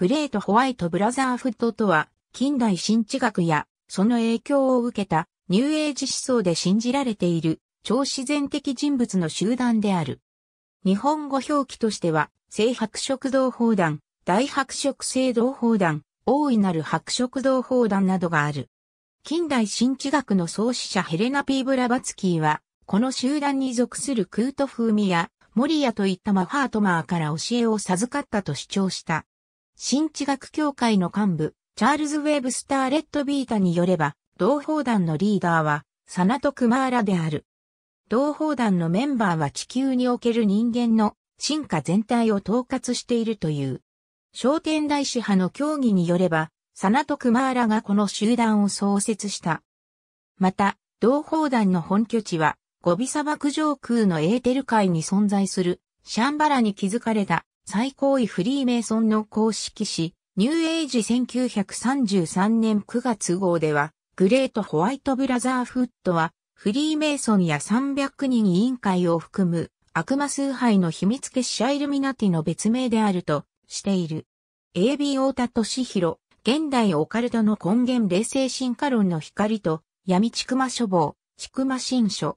グレートホワイトブラザーフッドとは、近代新知学や、その影響を受けた、ニューエイジ思想で信じられている、超自然的人物の集団である。日本語表記としては、性白色同胞団、大白色性同胞団、大いなる白色同胞団などがある。近代新知学の創始者ヘレナ・ピー・ブラバツキーは、この集団に属するクート・フーミや、モリアといったマファートマーから教えを授かったと主張した。新地学協会の幹部、チャールズ・ウェブスター・レッド・ビータによれば、同胞団のリーダーは、サナト・クマーラである。同胞団のメンバーは地球における人間の進化全体を統括しているという。商店大使派の協議によれば、サナト・クマーラがこの集団を創設した。また、同胞団の本拠地は、ゴビ砂漠上空のエーテル海に存在する、シャンバラに築かれた最高位フリーメイソンの公式誌、ニューエイジ1933年9月号では、グレートホワイトブラザーフットは、フリーメイソンや300人委員会を含む、悪魔崇拝の秘密結社イルミナティの別名であるとしている。AB 太田敏弘、現代オカルトの根源冷静進化論の光と、闇ちくま書房、ちくま新書。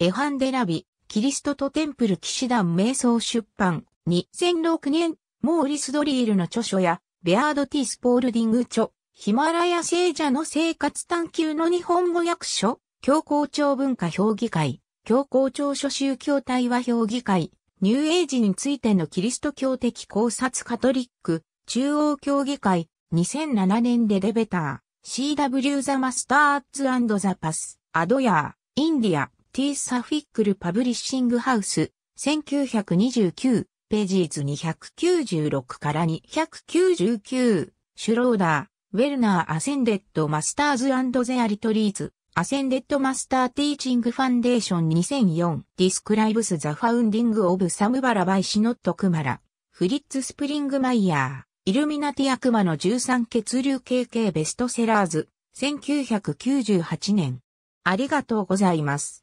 エハンデラビ、キリストとテンプル騎士団瞑想出版、2006年、モーリス・ドリールの著書や、ベアード・ティ・スポールディング著、ヒマラヤ聖者の生活探求の日本語訳書、教皇庁文化評議会、教皇庁諸宗教対話評議会、ニューエイジについてのキリスト教的考察カトリック、中央協議会、2007年でレベター、CW ザ・マスターズザ・パス、アドヤー、インディア、ティス・サフィックル・パブリッシング・ハウス、1929、ページーズ296から299、シュローダー、ウェルナー・アセンデッド・マスターズゼア・リトリーズ、アセンデッド・マスター・ティーチング・ファンデーション2004、ディスクライブス・ザ・ファウンディング・オブ・サムバラ・バイ・シノット・クマラ、フリッツ・スプリング・マイヤー、イルミナティア・クマの13血流経系ベストセラーズ、1998年。ありがとうございます。